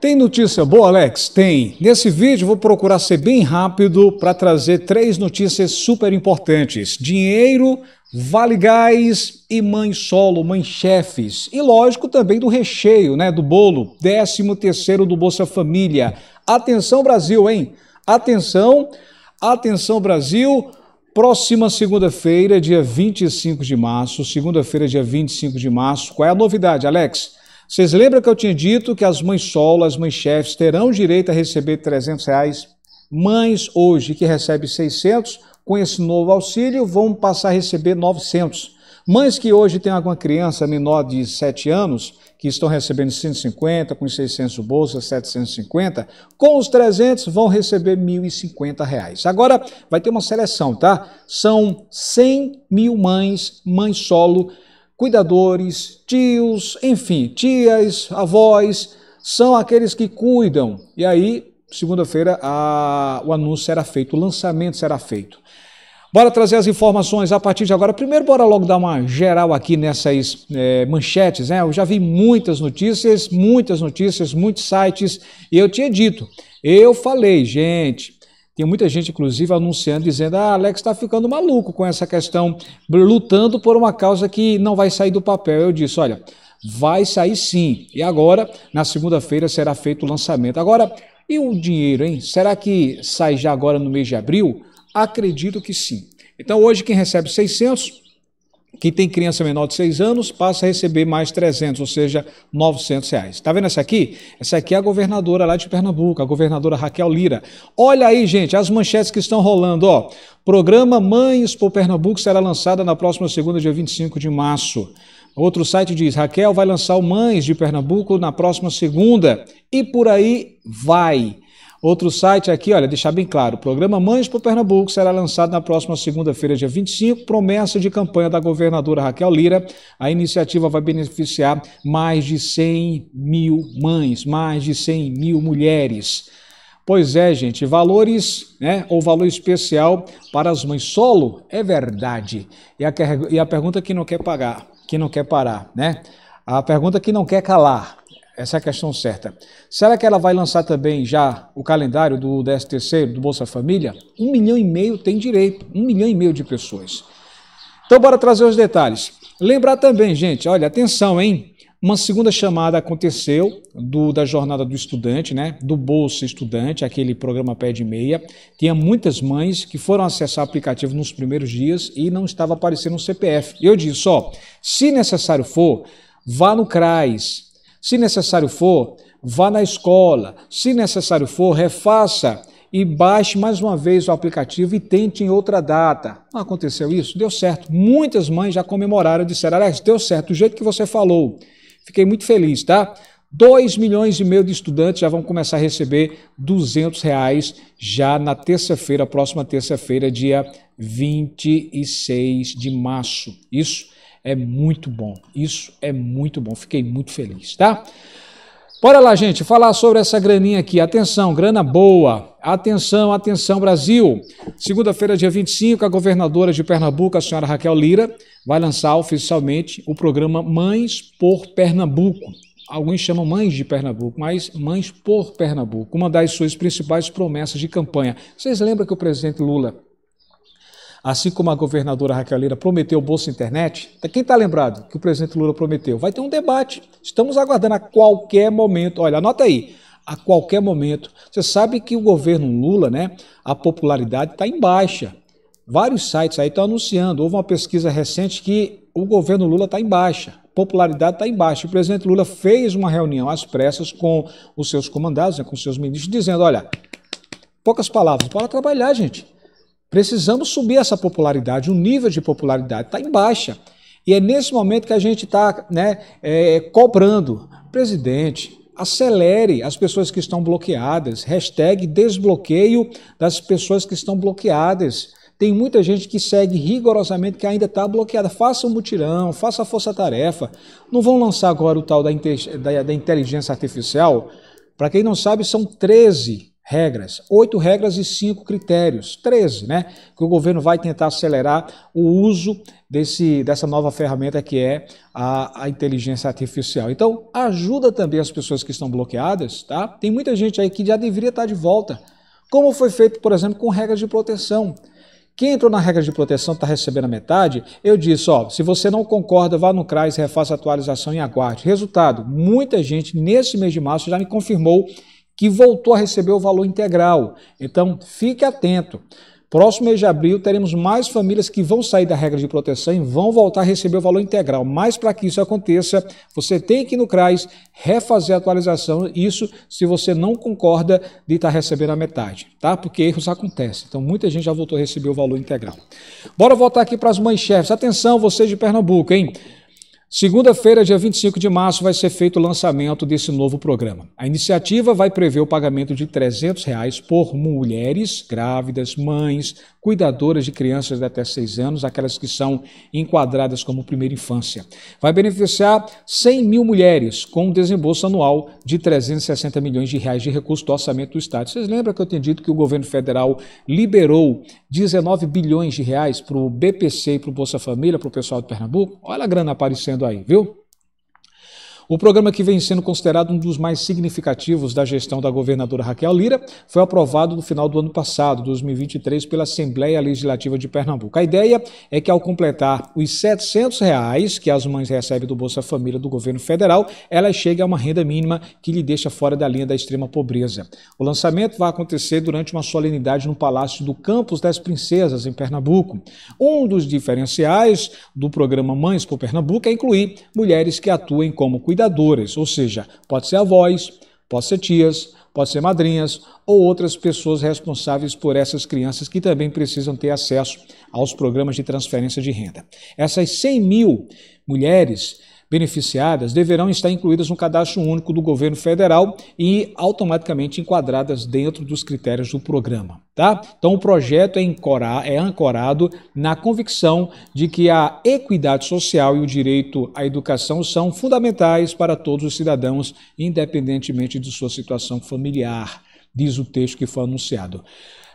Tem notícia boa, Alex? Tem. Nesse vídeo vou procurar ser bem rápido para trazer três notícias super importantes: dinheiro, vale gás e mãe solo, mãe chefes. E lógico também do recheio, né, do bolo, 13 terceiro do Bolsa Família. Atenção Brasil, hein? Atenção, atenção Brasil. Próxima segunda-feira, dia 25 de março, segunda-feira, dia 25 de março. Qual é a novidade, Alex? Vocês lembram que eu tinha dito que as mães solo, as mães chefes, terão direito a receber 300 reais? Mães hoje que recebem 600, com esse novo auxílio, vão passar a receber 900. Mães que hoje têm alguma criança menor de 7 anos, que estão recebendo 150, com 600 bolsas, 750, com os 300 vão receber 1.050 reais. Agora, vai ter uma seleção, tá? São 100 mil mães, mães solo, cuidadores, tios, enfim, tias, avós, são aqueles que cuidam. E aí, segunda-feira, o anúncio será feito, o lançamento será feito. Bora trazer as informações a partir de agora. Primeiro, bora logo dar uma geral aqui nessas é, manchetes, né? Eu já vi muitas notícias, muitas notícias, muitos sites, e eu tinha dito, eu falei, gente, tem muita gente, inclusive, anunciando, dizendo: ah, Alex está ficando maluco com essa questão, lutando por uma causa que não vai sair do papel. Eu disse: olha, vai sair sim. E agora, na segunda-feira, será feito o lançamento. Agora, e o dinheiro, hein? Será que sai já agora no mês de abril? Acredito que sim. Então, hoje, quem recebe 600 quem tem criança menor de 6 anos passa a receber mais 300, ou seja, 900 reais. Está vendo essa aqui? Essa aqui é a governadora lá de Pernambuco, a governadora Raquel Lira. Olha aí, gente, as manchetes que estão rolando. Ó. Programa Mães por Pernambuco será lançada na próxima segunda, dia 25 de março. Outro site diz: Raquel vai lançar o Mães de Pernambuco na próxima segunda. E por aí vai. Outro site aqui, olha, deixar bem claro: o programa Mães para o Pernambuco será lançado na próxima segunda-feira, dia 25, promessa de campanha da governadora Raquel Lira. A iniciativa vai beneficiar mais de 100 mil mães, mais de 100 mil mulheres. Pois é, gente, valores, né, ou valor especial para as mães solo, é verdade. E a, e a pergunta que não quer pagar, que não quer parar, né? A pergunta que não quer calar, essa é a questão certa. Será que ela vai lançar também já o calendário do DSTC, do Bolsa Família? Um milhão e meio tem direito, um milhão e meio de pessoas. Então, bora trazer os detalhes. Lembrar também, gente, olha, atenção, hein? Uma segunda chamada aconteceu do, da jornada do estudante, né? Do Bolsa Estudante, aquele programa pé de meia. Tinha muitas mães que foram acessar o aplicativo nos primeiros dias e não estava aparecendo um CPF. Eu disse, ó, se necessário for, vá no CRAS, se necessário for, vá na escola. Se necessário for, refaça e baixe mais uma vez o aplicativo e tente em outra data. Não aconteceu isso? Deu certo. Muitas mães já comemoraram e disseram: Alex, deu certo, do jeito que você falou. Fiquei muito feliz, tá? 2 milhões e meio de estudantes já vão começar a receber 200 reais já na terça-feira, próxima terça-feira, dia 26 de março. Isso é muito bom. Isso é muito bom. Fiquei muito feliz, tá? Bora lá, gente, falar sobre essa graninha aqui. Atenção, grana boa. Atenção, atenção, Brasil. Segunda-feira, dia 25, a governadora de Pernambuco, a senhora Raquel Lira, vai lançar oficialmente o programa Mães por Pernambuco. Alguns chamam Mães de Pernambuco, mas Mães por Pernambuco, uma das suas principais promessas de campanha. Vocês lembram que o presidente Lula assim como a governadora Raquel Lira prometeu o Bolsa Internet, quem está lembrado que o presidente Lula prometeu? Vai ter um debate. Estamos aguardando a qualquer momento. Olha, anota aí. A qualquer momento. Você sabe que o governo Lula, né? A popularidade está em baixa. Vários sites aí estão anunciando. Houve uma pesquisa recente que o governo Lula está em baixa. Popularidade está em baixa. O presidente Lula fez uma reunião às pressas com os seus comandados, né, com os seus ministros, dizendo: olha, poucas palavras, para trabalhar, gente. Precisamos subir essa popularidade, o nível de popularidade está em baixa. E é nesse momento que a gente está né, é, cobrando. Presidente, acelere as pessoas que estão bloqueadas. Hashtag desbloqueio das pessoas que estão bloqueadas. Tem muita gente que segue rigorosamente que ainda está bloqueada. Faça um mutirão, faça a força-tarefa. Não vão lançar agora o tal da, da, da inteligência artificial. Para quem não sabe, são 13 regras, oito regras e cinco critérios, 13, né? Que o governo vai tentar acelerar o uso desse, dessa nova ferramenta que é a, a, inteligência artificial. Então, ajuda também as pessoas que estão bloqueadas, tá? Tem muita gente aí que já deveria estar de volta. Como foi feito, por exemplo, com regras de proteção. Quem entrou na regra de proteção está recebendo a metade. Eu disse, ó, se você não concorda, vá no CRAS, refaça a atualização e aguarde. Resultado, muita gente nesse mês de março já me confirmou que voltou a receber o valor integral. Então, fique atento. Próximo mês de abril, teremos mais famílias que vão sair da regra de proteção e vão voltar a receber o valor integral. Mas para que isso aconteça, você tem que ir no CRAS refazer a atualização. Isso se você não concorda de estar recebendo a metade, tá? Porque erros acontecem. Então, muita gente já voltou a receber o valor integral. Bora voltar aqui para as mães chefes. Atenção, vocês de Pernambuco, hein? Segunda-feira, dia 25 de março, vai ser feito o lançamento desse novo programa. A iniciativa vai prever o pagamento de R$ 300 reais por mulheres grávidas, mães, cuidadoras de crianças de até 6 anos, aquelas que são enquadradas como primeira infância. Vai beneficiar 100 mil mulheres com um desembolso anual de 360 milhões de reais de recursos do orçamento do Estado. Vocês lembram que eu tenho dito que o governo federal liberou 19 bilhões de reais para o BPC e para o Bolsa Família, para o pessoal de Pernambuco? Olha a grana aparecendo aí, viu? O programa que vem sendo considerado um dos mais significativos da gestão da governadora Raquel Lira foi aprovado no final do ano passado, 2023, pela Assembleia Legislativa de Pernambuco. A ideia é que ao completar os R$ 700 reais que as mães recebem do Bolsa Família do governo federal, elas cheguem a uma renda mínima que lhe deixa fora da linha da extrema pobreza. O lançamento vai acontecer durante uma solenidade no Palácio do Campos das Princesas, em Pernambuco. Um dos diferenciais do programa Mães por Pernambuco é incluir mulheres que atuem como cuidadoras ou seja, pode ser avós, pode ser tias, pode ser madrinhas ou outras pessoas responsáveis por essas crianças que também precisam ter acesso aos programas de transferência de renda. Essas 100 mil mulheres beneficiadas deverão estar incluídas no cadastro único do governo federal e automaticamente enquadradas dentro dos critérios do programa. Tá? Então, o projeto é, encorar, é ancorado na convicção de que a equidade social e o direito à educação são fundamentais para todos os cidadãos, independentemente de sua situação familiar, diz o texto que foi anunciado.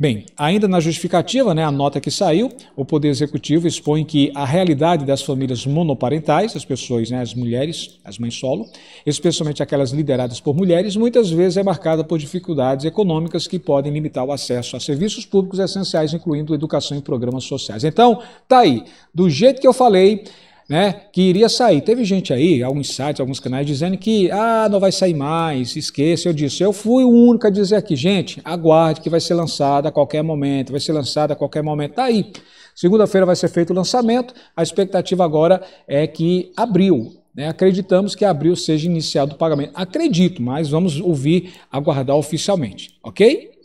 Bem, ainda na justificativa, né, a nota que saiu, o Poder Executivo expõe que a realidade das famílias monoparentais, as pessoas, né, as mulheres, as mães solo, especialmente aquelas lideradas por mulheres, muitas vezes é marcada por dificuldades econômicas que podem limitar o acesso a serviços públicos essenciais, incluindo educação e programas sociais. Então, tá aí. Do jeito que eu falei, né, que iria sair. Teve gente aí, alguns sites, alguns canais, dizendo que ah, não vai sair mais, esqueça. Eu disse, eu fui o único a dizer aqui, gente, aguarde que vai ser lançada a qualquer momento, vai ser lançada a qualquer momento. Tá aí. Segunda-feira vai ser feito o lançamento. A expectativa agora é que abril, né, Acreditamos que abril seja iniciado o pagamento. Acredito, mas vamos ouvir, aguardar oficialmente, ok?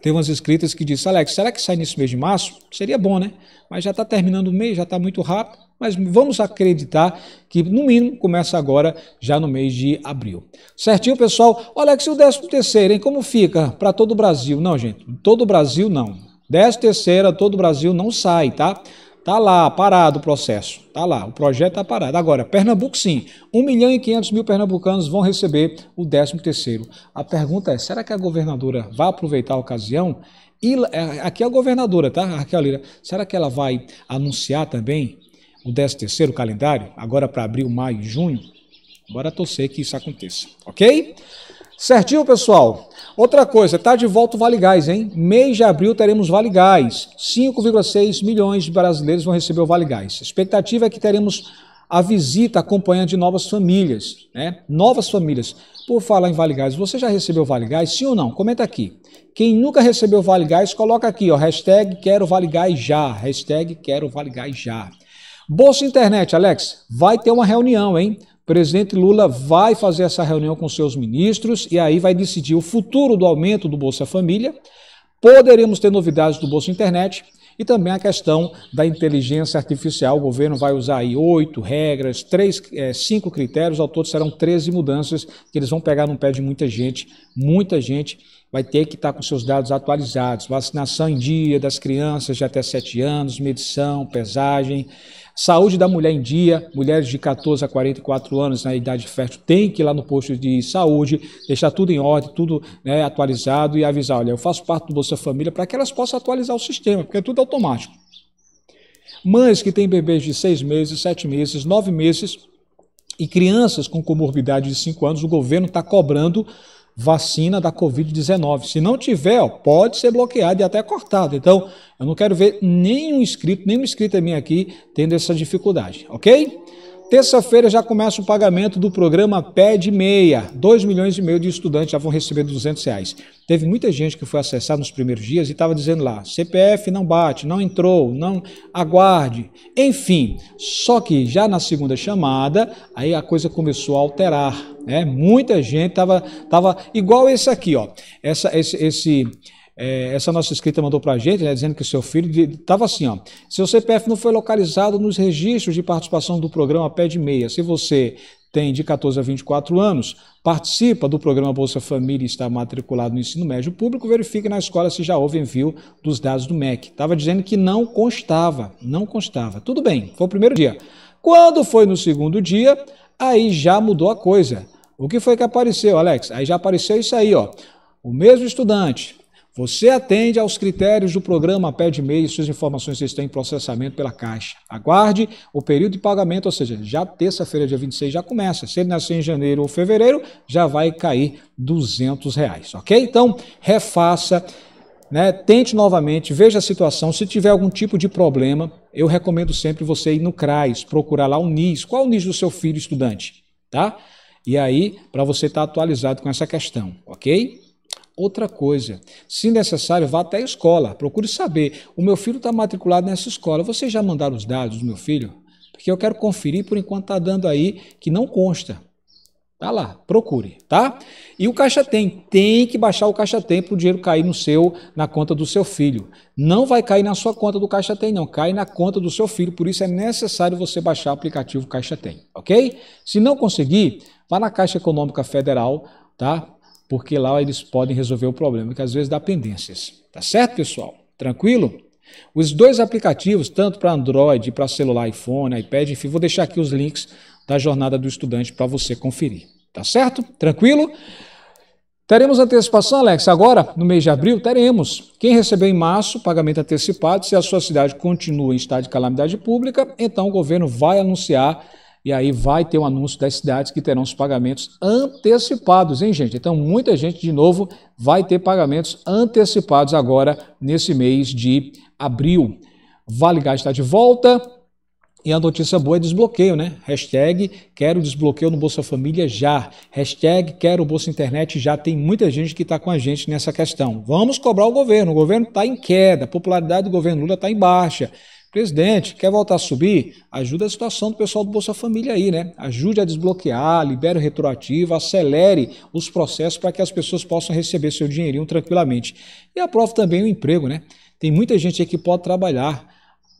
Tem umas escritas que dizem, Alex, será que sai nesse mês de março? Seria bom, né? Mas já está terminando o mês, já está muito rápido, mas vamos acreditar que, no mínimo, começa agora, já no mês de abril. Certinho, pessoal? Alex, e o 13 terceiro, hein? Como fica para todo o Brasil? Não, gente, todo o Brasil não. 13 terceira, todo o Brasil não sai, tá? Está lá, parado o processo. Está lá, o projeto está parado. Agora, Pernambuco sim, 1 milhão e 500 mil pernambucanos vão receber o 13º. A pergunta é, será que a governadora vai aproveitar a ocasião? E é, aqui é a governadora, tá, Raquel Lira? Será que ela vai anunciar também o 13º calendário, agora para abril, maio e junho? Bora torcer que isso aconteça, ok? Certinho, pessoal? Outra coisa, tá de volta o Vale Gás, hein? Mês de abril teremos Vale Gás. 5,6 milhões de brasileiros vão receber o Vale Gás. A expectativa é que teremos a visita acompanhando de novas famílias, né? Novas famílias. Por falar em Vale Gás, você já recebeu Vale Gás? Sim ou não? Comenta aqui. Quem nunca recebeu Vale Gás, coloca aqui, ó, hashtag quero Vale Gás já, hashtag quero Vale Gás já. Bolsa Internet, Alex, vai ter uma reunião, hein? presidente Lula vai fazer essa reunião com seus ministros e aí vai decidir o futuro do aumento do Bolsa Família. Poderemos ter novidades do Bolsa Internet e também a questão da inteligência artificial. O governo vai usar aí oito regras, três, é, cinco critérios, ao todo serão 13 mudanças que eles vão pegar no pé de muita gente. Muita gente vai ter que estar com seus dados atualizados. Vacinação em dia das crianças de até 7 anos, medição, pesagem, Saúde da mulher em dia, mulheres de 14 a 44 anos na idade fértil tem que ir lá no posto de saúde, deixar tudo em ordem, tudo né, atualizado e avisar, olha, eu faço parte do Bolsa Família para que elas possam atualizar o sistema, porque é tudo automático. Mães que têm bebês de 6 meses, 7 meses, 9 meses e crianças com comorbidade de 5 anos, o governo está cobrando vacina da Covid-19. Se não tiver, ó, pode ser bloqueado e até cortado. Então, eu não quero ver nenhum inscrito, nenhuma em minha aqui tendo essa dificuldade, ok? Terça-feira já começa o pagamento do programa Ped Meia. 2 milhões e meio de estudantes já vão receber 200 reais. Teve muita gente que foi acessar nos primeiros dias e estava dizendo lá, CPF não bate, não entrou, não aguarde. Enfim, só que já na segunda chamada, aí a coisa começou a alterar. Né? Muita gente estava tava igual esse aqui, ó. Essa, esse, esse é, essa nossa escrita mandou para a gente, né, dizendo que seu filho estava assim: ó, seu CPF não foi localizado nos registros de participação do programa Pé de Meia. Se você tem de 14 a 24 anos, participa do programa Bolsa Família e está matriculado no ensino médio público, verifique na escola se já houve envio dos dados do MEC. Estava dizendo que não constava, não constava. Tudo bem, foi o primeiro dia. Quando foi no segundo dia, aí já mudou a coisa. O que foi que apareceu, Alex? Aí já apareceu isso aí, ó. O mesmo estudante você atende aos critérios do programa Pé de Meio, suas informações estão em processamento pela Caixa. Aguarde o período de pagamento, ou seja, já terça-feira, dia 26, já começa. Se ele nascer em janeiro ou fevereiro, já vai cair R$ reais, ok? Então, refaça, né? tente novamente, veja a situação. Se tiver algum tipo de problema, eu recomendo sempre você ir no CRAS, procurar lá o NIS. Qual o NIS do seu filho estudante, tá? E aí, para você estar tá atualizado com essa questão, ok? outra coisa. Se necessário, vá até a escola, procure saber. O meu filho está matriculado nessa escola. Vocês já mandaram os dados do meu filho? Porque eu quero conferir, por enquanto está dando aí que não consta. Tá lá, procure, tá? E o caixa tem, tem que baixar o caixa tem para o dinheiro cair no seu, na conta do seu filho. Não vai cair na sua conta do caixa tem, não, cai na conta do seu filho. Por isso é necessário você baixar o aplicativo Caixa Tem, ok? Se não conseguir, vá na Caixa Econômica Federal, tá? porque lá eles podem resolver o problema que às vezes dá pendências. Tá certo, pessoal? Tranquilo? Os dois aplicativos, tanto para Android, para celular, iPhone, iPad, enfim, vou deixar aqui os links da jornada do estudante para você conferir. Tá certo? Tranquilo? Teremos antecipação, Alex, agora, no mês de abril, teremos. Quem recebeu em março pagamento antecipado, se a sua cidade continua em estado de calamidade pública, então o governo vai anunciar e aí vai ter o um anúncio das cidades que terão os pagamentos antecipados, hein, gente? Então, muita gente, de novo, vai ter pagamentos antecipados agora nesse mês de abril. Vale Gás está de volta. E a notícia boa é desbloqueio, né? Hashtag quero desbloqueio no Bolsa Família já. Hashtag quero Bolsa Internet já. Tem muita gente que está com a gente nessa questão. Vamos cobrar o governo. O governo está em queda. A popularidade do governo Lula está em baixa. Presidente, quer voltar a subir? Ajuda a situação do pessoal do Bolsa Família aí, né? Ajude a desbloquear, libere o retroativo, acelere os processos para que as pessoas possam receber seu dinheirinho tranquilamente. E aprove também o emprego, né? Tem muita gente aí que pode trabalhar.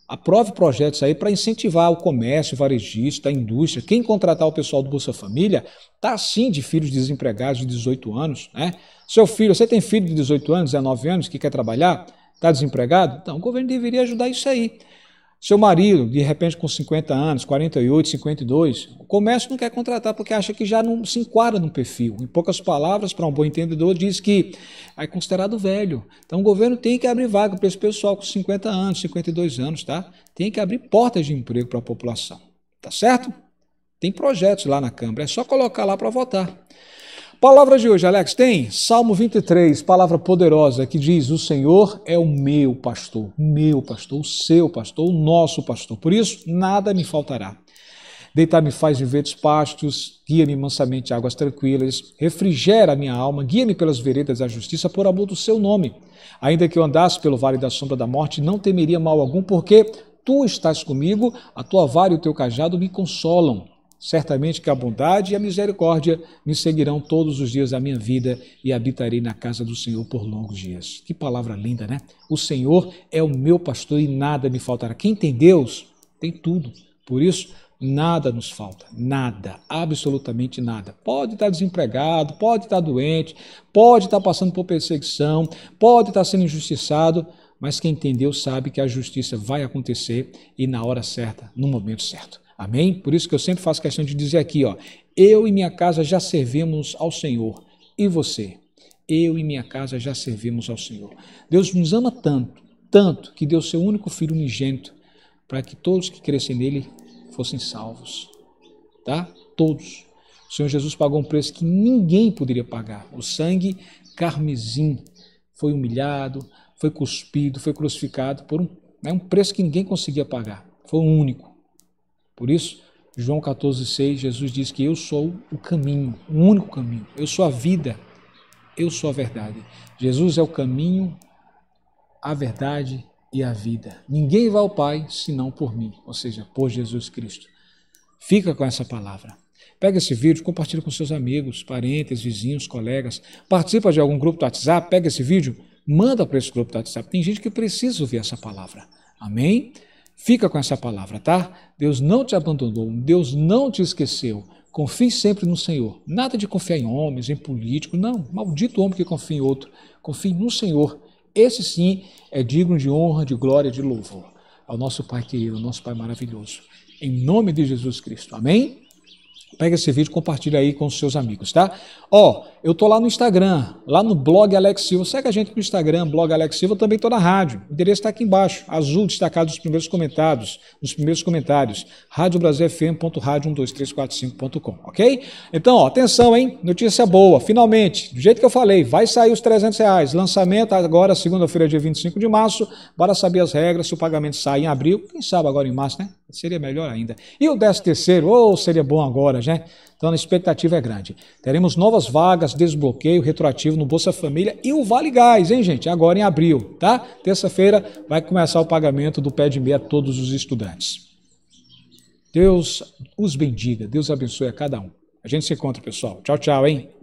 Aprove projetos aí para incentivar o comércio, o varejista, a indústria. Quem contratar o pessoal do Bolsa Família está sim de filhos desempregados de 18 anos, né? Seu filho, você tem filho de 18 anos, 19 anos que quer trabalhar? Está desempregado? Então, o governo deveria ajudar isso aí. Seu marido, de repente com 50 anos, 48, 52, o comércio não quer contratar porque acha que já não se enquadra no perfil. Em poucas palavras, para um bom entendedor, diz que é considerado velho. Então o governo tem que abrir vaga para esse pessoal com 50 anos, 52 anos, tá? Tem que abrir portas de emprego para a população. Tá certo? Tem projetos lá na Câmara, é só colocar lá para votar. Palavra de hoje, Alex, tem Salmo 23, palavra poderosa que diz: O Senhor é o meu pastor, meu pastor, o seu pastor, o nosso pastor. Por isso, nada me faltará. Deitar-me faz em verdes pastos, guia-me mansamente águas tranquilas, refrigera a minha alma, guia-me pelas veredas da justiça por amor do seu nome. Ainda que eu andasse pelo vale da sombra da morte, não temeria mal algum, porque tu estás comigo, a tua vara e o teu cajado me consolam. Certamente que a bondade e a misericórdia me seguirão todos os dias da minha vida e habitarei na casa do Senhor por longos dias. Que palavra linda, né? O Senhor é o meu pastor e nada me faltará. Quem tem Deus, tem tudo. Por isso, nada nos falta, nada, absolutamente nada. Pode estar desempregado, pode estar doente, pode estar passando por perseguição, pode estar sendo injustiçado, mas quem tem Deus sabe que a justiça vai acontecer e na hora certa, no momento certo. Amém? Por isso que eu sempre faço questão de dizer aqui, ó, eu e minha casa já servimos ao Senhor. E você? Eu e minha casa já servimos ao Senhor. Deus nos ama tanto, tanto que deu seu único filho unigênito para que todos que crescem nele fossem salvos. Tá? Todos. O Senhor Jesus pagou um preço que ninguém poderia pagar. O sangue carmesim foi humilhado, foi cuspido, foi crucificado por um, né, um preço que ninguém conseguia pagar. Foi o único. Por isso, João 14,6, Jesus diz que eu sou o caminho, o único caminho. Eu sou a vida, eu sou a verdade. Jesus é o caminho, a verdade e a vida. Ninguém vai ao Pai senão por mim, ou seja, por Jesus Cristo. Fica com essa palavra. Pega esse vídeo, compartilha com seus amigos, parentes, vizinhos, colegas. Participa de algum grupo do WhatsApp, pega esse vídeo, manda para esse grupo do WhatsApp. Tem gente que precisa ouvir essa palavra. Amém? Fica com essa palavra, tá? Deus não te abandonou, Deus não te esqueceu. Confie sempre no Senhor. Nada de confiar em homens, em políticos, não. Maldito homem que confia em outro. Confie no Senhor. Esse sim é digno de honra, de glória, de louvor. Ao nosso Pai querido, é ao nosso Pai maravilhoso. Em nome de Jesus Cristo. Amém? Pega esse vídeo, compartilha aí com os seus amigos, tá? Ó, eu tô lá no Instagram, lá no blog Alex Silva. Segue a gente no Instagram, blog Alex Silva, também tô na rádio. O endereço está aqui embaixo, azul destacado nos primeiros comentados, nos primeiros comentários. radiobrasilfm.radio12345.com, ok? Então, ó, atenção, hein? Notícia boa, finalmente, do jeito que eu falei, vai sair os 300 reais. Lançamento agora, segunda-feira, dia 25 de março. Bora saber as regras, se o pagamento sai em abril, quem sabe agora em março, né? Seria melhor ainda. E o 13 terceiro, ou oh, seria bom agora, né? Então a expectativa é grande. Teremos novas vagas, desbloqueio retroativo no Bolsa Família e o Vale Gás, hein, gente? Agora em abril, tá? Terça-feira vai começar o pagamento do pé de meia a todos os estudantes. Deus os bendiga, Deus abençoe a cada um. A gente se encontra, pessoal. Tchau, tchau, hein?